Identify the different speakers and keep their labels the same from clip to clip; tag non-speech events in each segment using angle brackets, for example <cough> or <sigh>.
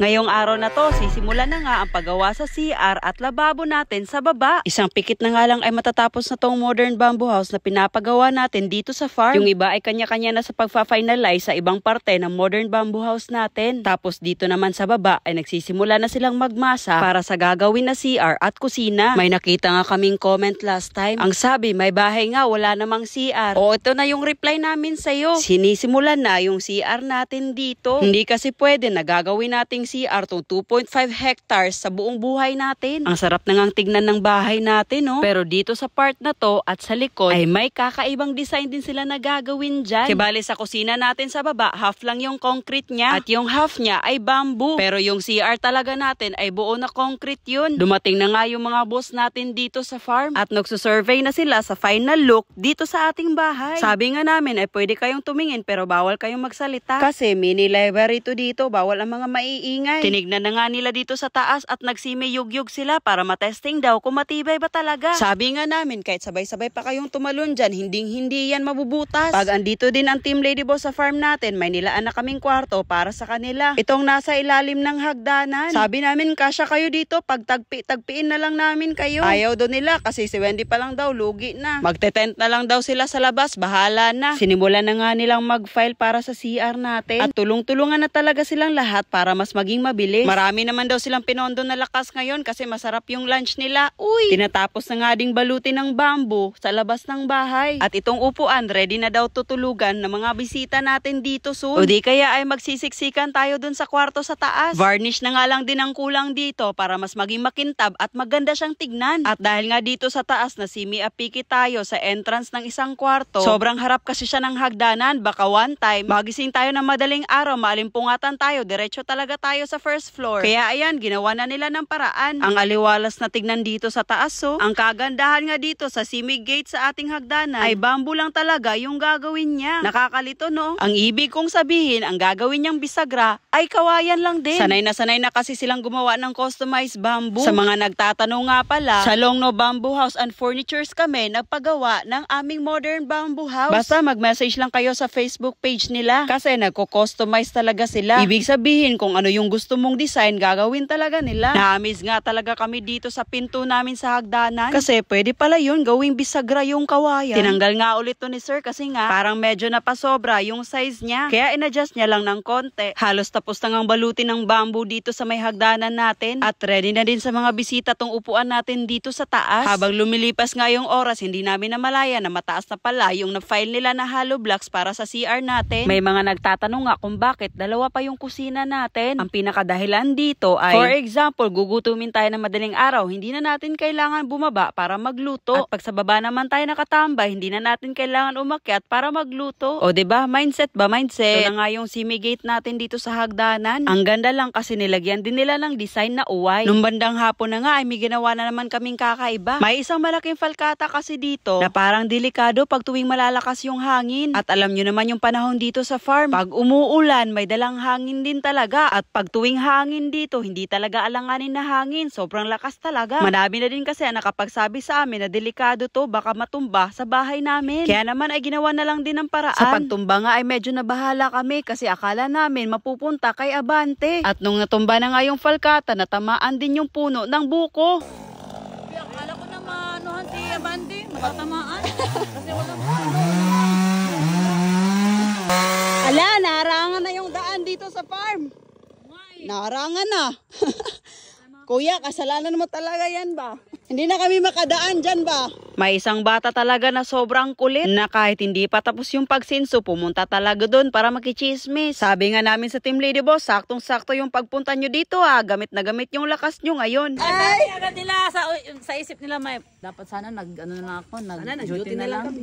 Speaker 1: Ngayong araw na to, sisimula na nga ang paggawa sa CR at lababo natin sa baba. Isang pikit na nga lang ay matatapos na tong modern bamboo house na pinapagawa natin dito sa farm. Yung iba ay kanya-kanya na sa pagfa-finalize sa ibang parte ng modern bamboo house natin. Tapos dito naman sa baba ay nagsisimula na silang magmasa para sa gagawin na CR at kusina. May nakita nga kaming comment last time. Ang sabi, may bahay nga, wala namang CR. O ito na yung reply namin sa'yo. Sinisimulan na yung CR natin dito. Hindi kasi pwede na gagawin natin ating CR to 2.5 hectares sa buong buhay natin. Ang sarap na ngang tignan ng bahay natin, no? Pero dito sa part na to at sa likod ay may kakaibang design din sila na gagawin dyan. Kibali sa kusina natin sa baba, half lang yung concrete niya at yung half niya ay bamboo. Pero yung CR talaga natin ay buo na concrete yun. Dumating na nga yung mga boss natin dito sa farm at nagsusurvey na sila sa final look dito sa ating bahay. Sabi nga namin ay pwede kayong tumingin pero bawal kayong magsalita. Kasi mini library to dito, bawal ang mga maiiwan ingay. Tinignan na nga nila dito sa taas at nagsimiyugyug sila para matesting daw kung matibay ba talaga. Sabi nga namin kahit sabay-sabay pa kayong tumalon dyan, hinding-hindi yan mabubutas. Pag andito din ang Team Lady Boss sa farm natin, may nilaan na kaming kwarto para sa kanila. Itong nasa ilalim ng hagdanan. Sabi namin kasya kayo dito, pag tagpi-tagpiin na lang namin kayo. Ayaw daw nila kasi si Wendy pa lang daw lugi na. Magtetent na lang daw sila sa labas, bahala na. Sinimulan na nga nilang mag-file para sa CR natin. At tulong-tulungan na talaga silang lahat para mas mag maging mabilis. Marami naman daw silang pinondo na lakas ngayon kasi masarap yung lunch nila. Uy! Tinatapos na nga ding balutin ng bamboo sa labas ng bahay. At itong upuan, ready na daw tutulugan ng mga bisita natin dito soon. O di kaya ay magsisiksikan tayo dun sa kwarto sa taas. Varnish na nga lang din ang kulang dito para mas maging makintab at maganda siyang tignan. At dahil nga dito sa taas na simi apiki tayo sa entrance ng isang kwarto, sobrang harap kasi siya ng hagdanan. Baka one time, magising tayo ng madaling araw, maalimpungatan tayo, diretso talaga tayo tayo sa first floor. Kaya ayan, ginawa na nila ng paraan. Ang aliwalas na tignan dito sa taas oh. ang kagandahan nga dito sa Simig Gate sa ating hagdanan ay bamboo lang talaga yung gagawin niya. Nakakalito no? Ang ibig kong sabihin, ang gagawin niyang bisagra ay kawayan lang din. Sanay na sanay na kasi silang gumawa ng customized bamboo. Sa mga nagtatanong nga pala, sa Longno Bamboo House and Furnitures kami nagpagawa ng aming modern bamboo house. Basta mag-message lang kayo sa Facebook page nila kasi nagko-customize talaga sila. Ibig sabihin kung ano yung yung gusto mong design, gagawin talaga nila. Namis nga talaga kami dito sa pinto namin sa hagdanan. Kasi pwede pala yun gawing bisagra yung kawayan. Tinanggal nga ulit to ni sir kasi nga parang medyo napasobra yung size niya. Kaya inadjust niya lang ng konti. Halos tapos na ngang balutin ng bamboo dito sa may hagdanan natin. At ready na din sa mga bisita tong upuan natin dito sa taas. Habang lumilipas nga yung oras, hindi namin namalaya na mataas na pala yung na-file nila na hollow blocks para sa CR natin. May mga nagtatanong nga kung bakit dalawa pa yung kusina natin. Ang pinakadahilan dito ay, for example, gugutumin tayo ng madaling araw, hindi na natin kailangan bumaba para magluto. At pag sa baba naman tayo nakatambay, hindi na natin kailangan umakyat para magluto. O ba diba? Mindset ba? Mindset. Ito na nga yung simigate natin dito sa hagdanan. Ang ganda lang kasi nilagyan din nila ng design na uway. Nung bandang hapon na nga ay may ginawa na naman kaming kakaiba. May isang malaking falkata kasi dito na parang delikado pag tuwing malalakas yung hangin. At alam nyo naman yung panahon dito sa farm. Pag umuulan, may dalang hangin din talaga. At pag pag tuwing hangin dito, hindi talaga alanganin na hangin. Sobrang lakas talaga. Madami na din kasi ang nakapagsabi sa amin na delikado to, baka matumba sa bahay namin. Kaya naman ay ginawa na lang din ng paraan. Sa pagtumba nga ay medyo nabahala kami kasi akala namin mapupunta kay Abante. At nung natumba na nga yung falkata, natamaan din yung puno ng buko. Akala ko na manuhan si Abante, matatamaan. kasi wala Ala, narangan na yung daan dito sa farm. Narangan na. <laughs> Kuya, kasalanan mo talaga yan ba? Hindi na kami makadaan dyan ba? May isang bata talaga na sobrang kulit na kahit hindi pa tapos yung pagsinso, pumunta talaga doon para makichismis. Sabi nga namin sa Team Lady Boss, saktong-sakto yung pagpunta nyo dito ha. Ah. Gamit na gamit yung lakas nyo ngayon. Ay! Ay! nila sa, sa isip nila, may, dapat sana nag, ano na ako, nag, duty na, lang. Kami.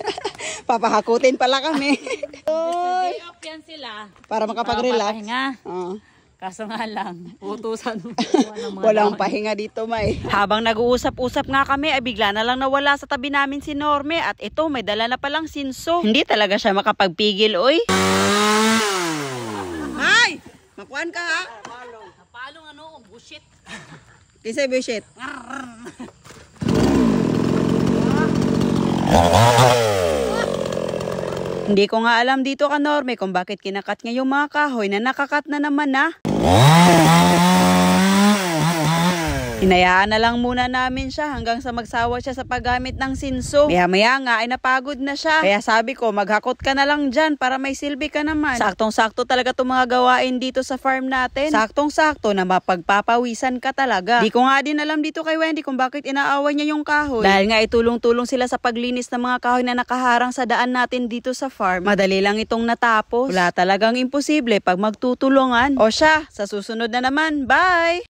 Speaker 1: <laughs> Papahakutin pala kami. Oy! <laughs> off yan sila. Para makapag-relax. Para makapahinga. Oo. Uh. Kaso nga lang, utusan mo. Walang pahinga dito, May. Habang nag-uusap-usap nga kami, ay bigla na lang nawala sa tabi namin si Norme at ito, may dala na palang sinso. Hindi talaga siya makapagpigil, oy. May! Makuhan ka, ha? Napalong. Napalong ano, bullshit. Kisa bullshit? Hindi ko nga alam dito ka Norme kung bakit kinakat niya mga kahoy na nakakat na naman na. Oh, Hinayaan na lang muna namin siya hanggang sa magsawa siya sa paggamit ng sinso. Maya maya nga ay napagod na siya. Kaya sabi ko maghakot ka na lang dyan para may silbi ka naman. Saktong sakto talaga itong mga gawain dito sa farm natin. Saktong sakto na mapagpapawisan ka talaga. Di ko nga din alam dito kay Wendy kung bakit inaaway niya yung kahoy. Dahil nga itulong-tulong eh, sila sa paglinis ng mga kahoy na nakaharang sa daan natin dito sa farm. Madali lang itong natapos. Wala talagang imposible pag magtutulungan. O siya, sa susunod na naman. Bye!